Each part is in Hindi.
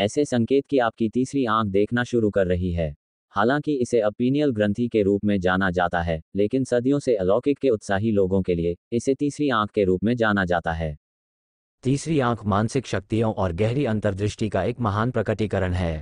ऐसे संकेत कि आपकी तीसरी आंख देखना शुरू कर रही है हालांकि इसे अपीनियल ग्रंथि के रूप में जाना जाता है लेकिन सदियों से अलौकिक के उत्साही लोगों के लिए इसे तीसरी आंख के रूप में जाना जाता है तीसरी आंख मानसिक शक्तियों और गहरी अंतर्दृष्टि का एक महान प्रकटीकरण है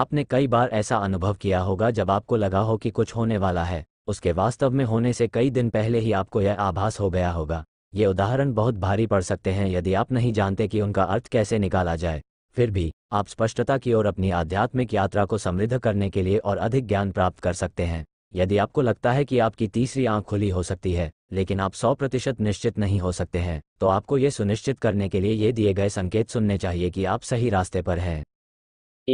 आपने कई बार ऐसा अनुभव किया होगा जब आपको लगा हो कि कुछ होने वाला है उसके वास्तव में होने से कई दिन पहले ही आपको यह आभास हो गया होगा ये उदाहरण बहुत भारी पड़ सकते हैं यदि आप नहीं जानते कि उनका अर्थ कैसे निकाला जाए फिर भी आप स्पष्टता की ओर अपनी आध्यात्मिक यात्रा को समृद्ध करने के लिए और अधिक ज्ञान प्राप्त कर सकते हैं यदि आपको लगता है कि आपकी तीसरी आंख खुली हो सकती है लेकिन आप 100 प्रतिशत निश्चित नहीं हो सकते हैं तो आपको ये सुनिश्चित करने के लिए ये दिए गए संकेत सुनने चाहिए कि आप सही रास्ते पर हैं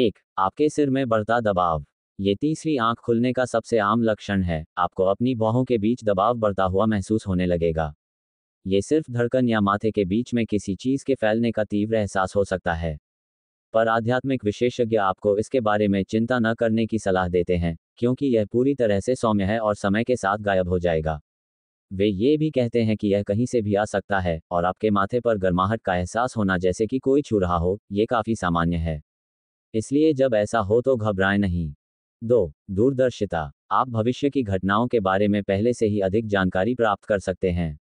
एक आपके सिर में बढ़ता दबाव ये तीसरी आंख खुलने का सबसे आम लक्षण है आपको अपनी बहों के बीच दबाव बढ़ता हुआ महसूस होने लगेगा ये सिर्फ धड़कन या माथे के बीच में किसी चीज के फैलने का तीव्र एहसास हो सकता है पर आध्यात्मिक विशेषज्ञ आपको इसके बारे में चिंता न करने की सलाह देते हैं क्योंकि यह पूरी तरह से सौम्य है और समय के साथ गायब हो जाएगा वे ये भी कहते हैं कि यह कहीं से भी आ सकता है और आपके माथे पर गर्माहट का एहसास होना जैसे कि कोई छू रहा हो ये काफी सामान्य है इसलिए जब ऐसा हो तो घबराएं नहीं दो दूरदर्शिता आप भविष्य की घटनाओं के बारे में पहले से ही अधिक जानकारी प्राप्त कर सकते हैं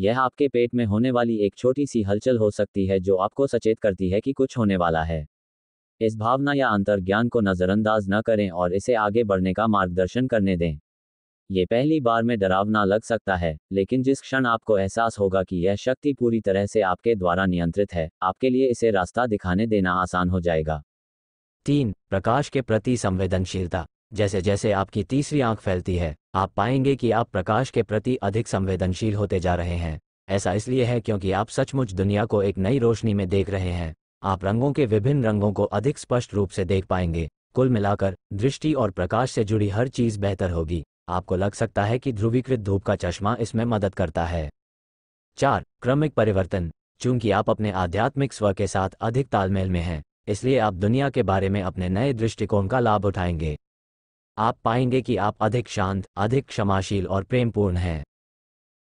यह आपके पेट में होने वाली एक छोटी सी हलचल हो सकती है जो आपको सचेत करती है कि कुछ होने वाला है इस भावना या अंतर्ज्ञान को नज़रअंदाज न करें और इसे आगे बढ़ने का मार्गदर्शन करने दें ये पहली बार में डरावना लग सकता है लेकिन जिस क्षण आपको एहसास होगा कि यह शक्ति पूरी तरह से आपके द्वारा नियंत्रित है आपके लिए इसे रास्ता दिखाने देना आसान हो जाएगा तीन प्रकाश के प्रति संवेदनशीलता जैसे जैसे आपकी तीसरी आंख फैलती है आप पाएंगे कि आप प्रकाश के प्रति अधिक संवेदनशील होते जा रहे हैं ऐसा इसलिए है क्योंकि आप सचमुच दुनिया को एक नई रोशनी में देख रहे हैं आप रंगों के विभिन्न रंगों को अधिक स्पष्ट रूप से देख पाएंगे कुल मिलाकर दृष्टि और प्रकाश से जुड़ी हर चीज बेहतर होगी आपको लग सकता है कि ध्रुवीकृत धूप का चश्मा इसमें मदद करता है चार क्रमिक परिवर्तन चूंकि आप अपने आध्यात्मिक स्व के साथ अधिक तालमेल में हैं इसलिए आप दुनिया के बारे में अपने नए दृष्टिकोण का लाभ उठाएंगे आप पाएंगे कि आप अधिक शांत अधिक क्षमाशील और प्रेमपूर्ण हैं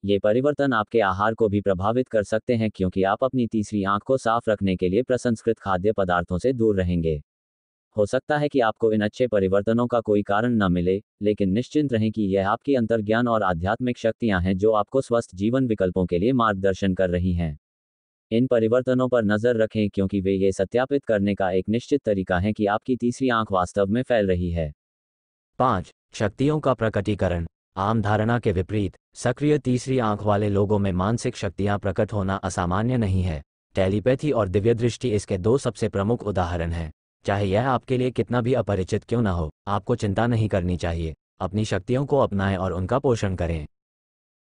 ये परिवर्तन आपके आहार को भी प्रभावित कर सकते हैं क्योंकि आप अपनी तीसरी आंख को साफ रखने के लिए प्रसंस्कृत खाद्य पदार्थों से दूर रहेंगे हो सकता है कि आपको इन अच्छे परिवर्तनों का कोई कारण न मिले लेकिन निश्चिंत रहें कि यह आपकी अंतर्ज्ञान और आध्यात्मिक शक्तियां हैं जो आपको स्वस्थ जीवन विकल्पों के लिए मार्गदर्शन कर रही हैं इन परिवर्तनों पर नजर रखें क्योंकि वे ये सत्यापित करने का एक निश्चित तरीका है कि आपकी तीसरी आंख वास्तव में फैल रही है पाँच शक्तियों का प्रकटीकरण आम धारणा के विपरीत सक्रिय तीसरी आंख वाले लोगों में मानसिक शक्तियां प्रकट होना असामान्य नहीं है टेलीपैथी और दिव्य दृष्टि इसके दो सबसे प्रमुख उदाहरण हैं चाहे यह आपके लिए कितना भी अपरिचित क्यों न हो आपको चिंता नहीं करनी चाहिए अपनी शक्तियों को अपनाएं और उनका पोषण करें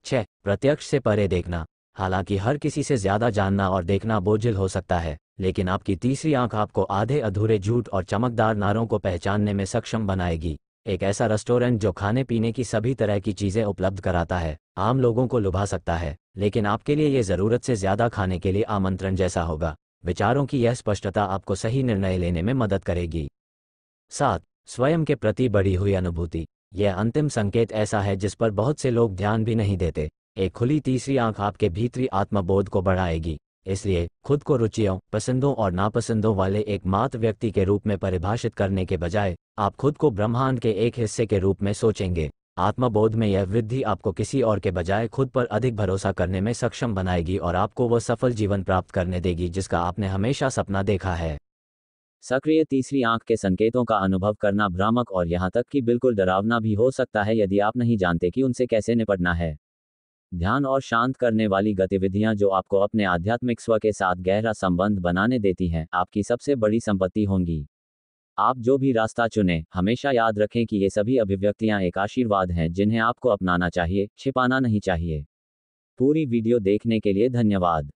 छह प्रत्यक्ष से परे देखना हालांकि हर किसी से ज्यादा जानना और देखना बोझिल हो सकता है लेकिन आपकी तीसरी आंख आपको आधे अधूरे झूठ और चमकदार नारों को पहचानने में सक्षम बनाएगी एक ऐसा रेस्टोरेंट जो खाने पीने की सभी तरह की चीज़ें उपलब्ध कराता है आम लोगों को लुभा सकता है लेकिन आपके लिए ये ज़रूरत से ज़्यादा खाने के लिए आमंत्रण जैसा होगा विचारों की यह स्पष्टता आपको सही निर्णय लेने में मदद करेगी सात स्वयं के प्रति बढ़ी हुई अनुभूति यह अंतिम संकेत ऐसा है जिस पर बहुत से लोग ध्यान भी नहीं देते एक खुली तीसरी आंख आपके भीतरी आत्मबोध को बढ़ाएगी इसलिए खुद को रुचियों पसंदों और नापसंदों वाले एक मात व्यक्ति के रूप में परिभाषित करने के बजाय आप खुद को ब्रह्मांड के एक हिस्से के रूप में सोचेंगे आत्मबोध में यह वृद्धि आपको किसी और के बजाय खुद पर अधिक भरोसा करने में सक्षम बनाएगी और आपको वह सफल जीवन प्राप्त करने देगी जिसका आपने हमेशा सपना देखा है सक्रिय तीसरी आंख के संकेतों का अनुभव करना भ्रामक और यहाँ तक कि बिल्कुल डरावना भी हो सकता है यदि आप नहीं जानते कि उनसे कैसे निपटना है ध्यान और शांत करने वाली गतिविधियां जो आपको अपने आध्यात्मिक स्व के साथ गहरा संबंध बनाने देती हैं आपकी सबसे बड़ी संपत्ति होंगी आप जो भी रास्ता चुने हमेशा याद रखें कि ये सभी अभिव्यक्तियां एक आशीर्वाद हैं जिन्हें आपको अपनाना चाहिए छिपाना नहीं चाहिए पूरी वीडियो देखने के लिए धन्यवाद